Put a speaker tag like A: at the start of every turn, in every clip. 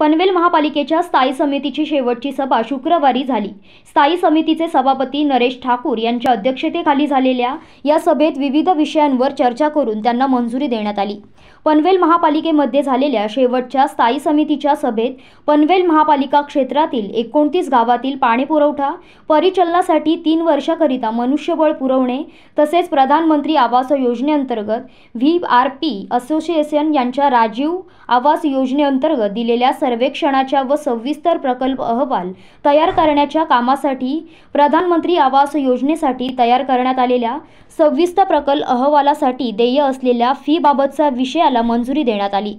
A: पनवेल महापालिकेच्या स्थायी समितीची शेवटची सभा शुक्रवारी झाली स्थायी समितीचे सभापती नरेश ठाकूर यांच्या अध्यक्षतेखाली झालेल्या या सभेत विविध विषयांवर चर्चा करून त्यांना मंजुरी देण्यात आली पनवेल महापालिकेमध्ये झालेल्या शेवटच्या स्थायी समितीच्या सभेत पनवेल महापालिका क्षेत्रातील एकोणतीस गावातील पाणीपुरवठा परिचलनासाठी तीन वर्षाकरिता मनुष्यबळ पुरवणे तसेच प्रधानमंत्री आवास योजनेअंतर्गत व्ही आर पी असोसिएशन यांच्या राजीव आवास योजनेअंतर्गत दिलेल्या सर्वेक्षणाच्या व सविस्तर प्रकल्प अहवाल तयार करण्याच्या कामासाठी प्रधानमंत्री आवास योजनेसाठी तयार करण्यात आलेल्या सविस्तर प्रकल्प अहवालासाठी देय असलेल्या फीबाबतचा विषयाला मंजुरी देण्यात आली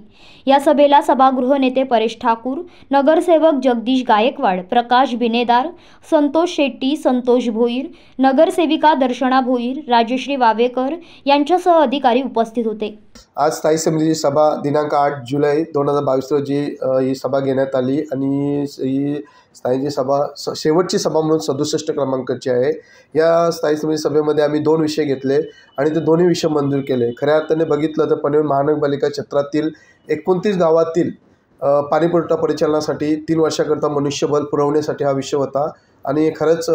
A: या सभेला सभागृह नेते परेश ठाकूर नगरसेवक जगदीश गायकवाड प्रकाश बिनेदार संतोष शेट्टी संतोष भोईर नगरसेविका दर्शना भोईर राजश्री वावेकर यांच्यासह अधिकारी उपस्थित होते
B: आज स्थायी समितीची सभा दिनांक आठ जुलै दोन रोजी ही सभा घेण्यात आली आणि ही स्थायी सभा स शेवटची सभा म्हणून सदुसष्ट क्रमांकाची आहे या स्थायी समिती सभेमध्ये आम्ही दोन विषय घेतले आणि ते दोन्ही विषय मंजूर केले खऱ्या अर्थाने बघितलं तर पनवेल महानगरपालिका क्षेत्रातील एकोणतीस गावातील पाणीपुरवठा परिचालनासाठी तीन वर्षाकरता मनुष्यबळ पुरवण्यासाठी हा विषय होता आणि खरंच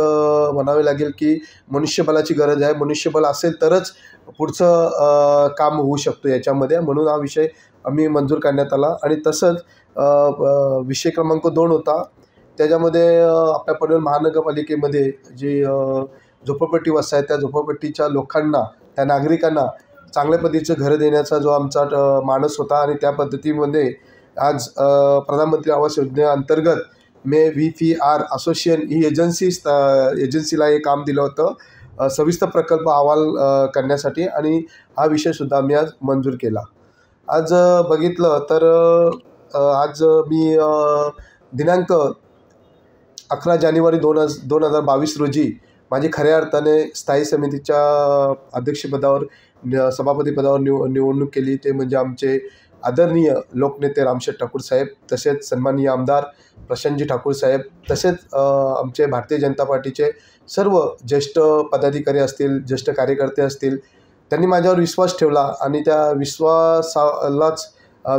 B: म्हणावे लागेल की मनुष्यबलाची गरज आहे मनुष्यबल असेल तरच पुढचं काम होऊ शकतो याच्यामध्ये म्हणून हा विषय आम्ही मंजूर करण्यात आला आणि तसंच विषय क्रमांक दोन होता त्याच्यामध्ये आपल्या पनवेल महानगरपालिकेमध्ये जी झोपडपट्टी आहे त्या झोपडपट्टीच्या लोकांना त्या नागरिकांना चांगल्या पद्धतीचं घरं देण्याचा जो आमचा मानस होता आणि त्या पद्धतीमध्ये आज प्रधानमंत्री आवास योजनेअंतर्गत मे व्ही फी आर असोसिएशन ही एजन्सी एजन्सीला हे काम दिलं होतं सविस्तर प्रकल्प अहवाल करण्यासाठी आणि हा विषयसुद्धा आम्ही आज मंजूर केला आज बघितलं तर आज मी दिनांक अकरा जानेवारी दोन हजार दोन हजार बावीस रोजी माझी खऱ्या अर्थाने स्थायी समितीच्या अध्यक्षपदावर सभापतीपदावर निव निवडणूक केली ते म्हणजे आमचे आदरणीय लोकनेते रामशेठ ठाकूर साहेब तसेच सन्माननीय आमदार प्रशांतजी ठाकूर साहेब तसेच आमचे भारतीय जनता पार्टीचे सर्व ज्येष्ठ पदाधिकारी असतील ज्येष्ठ कार्यकर्ते असतील त्यांनी माझ्यावर विश्वास ठेवला आणि त्या विश्वासालाच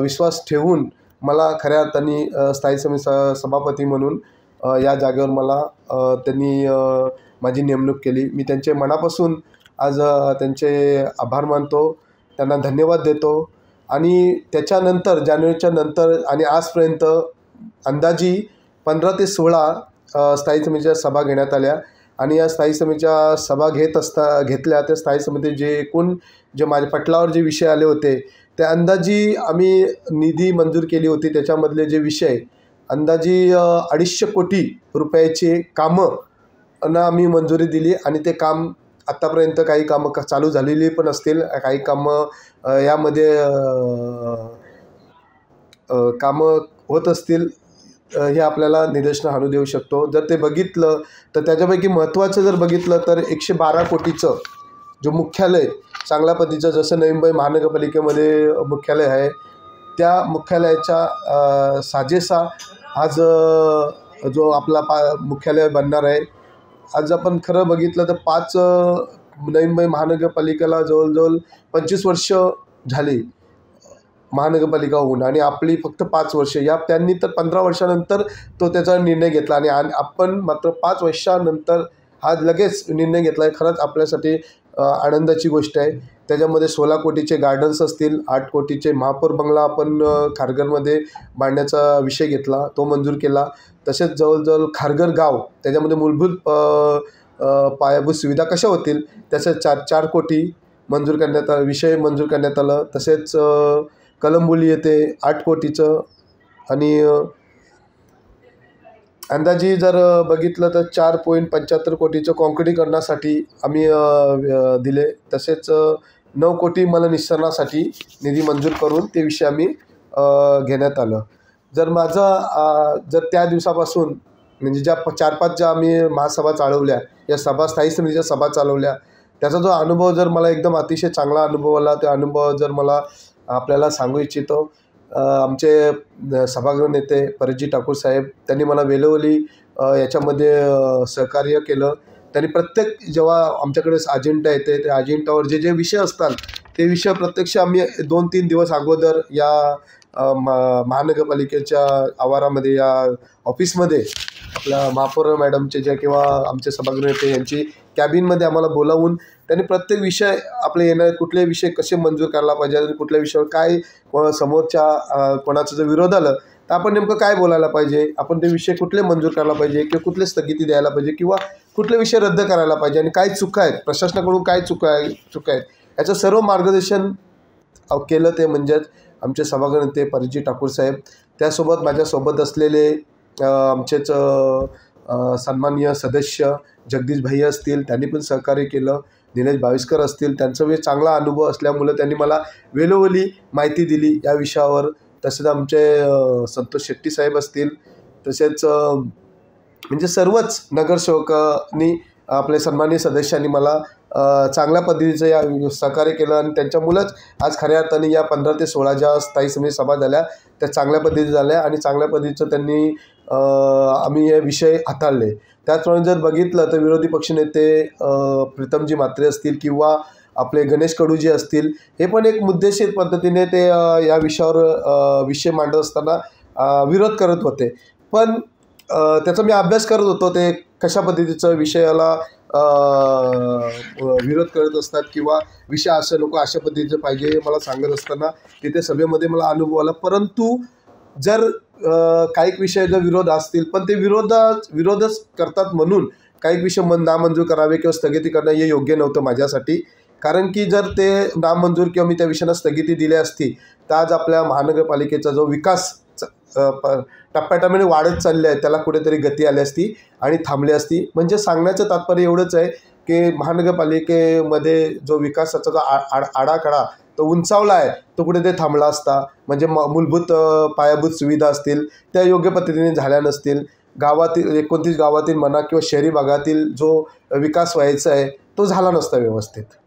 B: विश्वास ठेवून मला खऱ्या अर्थाने स्थायी समिती सभापती म्हणून या जागेवर मला त्यांनी माझी नेमणूक केली मी त्यांचे मनापासून आज त्यांचे आभार मानतो त्यांना धन्यवाद देतो आणि त्याच्यानंतर जानेवारीच्या नंतर आणि आजपर्यंत अंदाजी पंधरा ते सोळा स्थायी समितीच्या सभा घेण्यात आल्या आणि या स्थायी समितीच्या सभा घेत असता घेतल्या त्या स्थायी समिती जे एकूण जे माझ्या पटलावर जे विषय आले होते त्या अंदाजी आम्ही निधी मंजूर केली होती त्याच्यामधले जे विषय अंदाजी अडीचशे कोटी रुपयाचे कामं ना आम्ही मंजुरी दिली आणि ते काम आत्तापर्यंत काही कामं का चालू झालेली पण असतील काही कामं यामध्ये कामं होत असतील हे आपल्याला निदर्शन आणू देऊ शकतो जर ते बघितलं तर त्याच्यापैकी महत्त्वाचं जर बघितलं तर एकशे बारा कोटीचं जो मुख्यालय चांगल्या पद्धतीचं जसं नवी मुंबई महानगरपालिकेमध्ये मुख्यालय आहे त्या मुख्यालयाच्या साजेसा आज जो आपला पा मुख्यालय बनणार आहे आज आपण खरं बघितलं तर पाच नवी मुंबई महानगरपालिकेला जवळजवळ पंचवीस वर्ष झाली महानगरपालिका होऊन आणि आपली फक्त पाच वर्ष या त्यांनी तर पंधरा वर्षानंतर तो त्याचा निर्णय घेतला आणि आपण मात्र पाच वर्षानंतर हा लगेच निर्णय घेतला आहे खरंच आपल्यासाठी आनंदाची गोष्ट आहे त्याच्यामध्ये सोळा कोटीचे गार्डन्स असतील आठ कोटीचे महापौर बंगला आपण खारघरमध्ये बांधण्याचा विषय घेतला तो मंजूर केला तसेच जवळजवळ खारघर गाव त्याच्यामध्ये मूलभूत पायाभूत सुविधा कशा होतील तसेच चार चार कोटी मंजूर करण्यात आला विषय मंजूर करण्यात आलं तसेच कलंबोली येते आठ कोटीचं आणि अंदाजी जर बघितलं तर चार पॉईंट पंच्याहत्तर कोटीचं काँक्रिटीकरणासाठी आम्ही दिले तसेच नऊ कोटी मलनिस्सरणासाठी निधी मंजूर करून ते विषय आम्ही घेण्यात आलं जर माझं जर त्या दिवसापासून म्हणजे ज्या चार पाच ज्या आम्ही महासभा चालवल्या या सभा स्थायी समितीच्या सभा चालवल्या त्याचा जो अनुभव जर मला एकदम अतिशय चांगला अनुभव आला त्या अनुभव जर मला आपल्याला सांगू इच्छितो आमचे सभागृह नेते परजी ठाकूर साहेब त्यांनी मला वेलोवली याच्यामध्ये सहकार्य केलं त्यांनी प्रत्येक जेव्हा आमच्याकडे अजेंडा येते त्या अजेंडावर जे जे विषय असतात ते विषय प्रत्यक्ष आम्ही दोन तीन दिवस अगोदर या महानगरपालिकेच्या आवारामध्ये या ऑफिसमध्ये आपल्या महापौर मॅडमचे जे किंवा आमचे सभागृह नेते यांची कॅबिनमध्ये आम्हाला बोलावून त्यांनी प्रत्येक विषय आपले येणार कुठले विषय कसे मंजूर करायला पाहिजे आणि कुठल्या विषयावर काय समोरच्या कोणाचं जर विरोध आलं तर आपण नेमकं काय बोलायला पाहिजे आपण ते विषय कुठले मंजूर करायला पाहिजे किंवा कुठले स्थगिती द्यायला पाहिजे किंवा कुठले विषय रद्द करायला पाहिजे आणि काय चुका आहेत प्रशासनाकडून काय चुका आहे चुका आहेत याचं सर्व मार्गदर्शन केलं ते म्हणजेच आमचे सभागृह नेते परिजी ठाकूर साहेब त्यासोबत माझ्यासोबत असलेले आमचेच सन्माननीय सदस्य जगदीश भाई असतील त्यांनी पण सहकार्य केलं दिनेश बाविस्कर असतील त्यांचा वेळ म्हणजे चांगला अनुभव असल्यामुळं त्यांनी मला वेलोवेली माहिती दिली या विषयावर तसेच आमचे संतोष शेट्टी साहेब असतील तसेच म्हणजे सर्वच नगरसेवकांनी आपले सन्मान्य सदस्यांनी मला चांगल्या पद्धतीचं या सहकार्य केलं आणि त्यांच्यामुळंच आज खऱ्या अर्थाने या पंधरा ते सोळा ज्या स्थायी समिती सभा झाल्या त्या चांगल्या पद्धतीचं झाल्या आणि चांगल्या पद्धतीचं त्यांनी आम्ही हे विषय हाताळले त्याचप्रमाणे जर बघितलं तर विरोधी पक्षनेते प्रीतमजी म्हात्रे असतील किंवा आपले गणेश कडूजी असतील हे पण एक मुद्देशीर पद्धतीने ते या विषयावर विषय मांडत असताना विरोध करत होते पण त्याचा मी अभ्यास करत होतो ते कशा पद्धतीचं विषयाला विरोध करत असतात किंवा विषय असं लोक अशा पद्धतीचं पाहिजे हे मला सांगत असताना तिथे सभेमध्ये मला अनुभव आला परंतु जर काही विषय जर विरोध असतील पण ते विरोधा विरोधच करतात म्हणून काही विषय मन नामंजूर करावे किंवा स्थगिती करणं हे योग्य नव्हतं माझ्यासाठी कारण की जर ते नामंजूर किंवा मी त्या विषयाला स्थगिती दिली असती तर आज आपल्या महानगरपालिकेचा जो विकास प टप्प्याटप्प्याने वाढत चालले आहे त्याला कुठेतरी गती आली असती आणि थांबली असती म्हणजे सांगण्याचं तात्पर्य एवढंच आहे की महानगरपालिकेमध्ये जो विकासाचा जो आ आडाखडा तो उंचावला आहे तो कुठे ते थांबला असता म्हणजे म मूलभूत पायाभूत सुविधा असतील त्या योग्य पद्धतीने झाल्या नसतील गावातील एकोणतीस गावातील म्हणा किंवा शहरी भागातील जो विकास व्हायचा आहे तो झाला नसता व्यवस्थित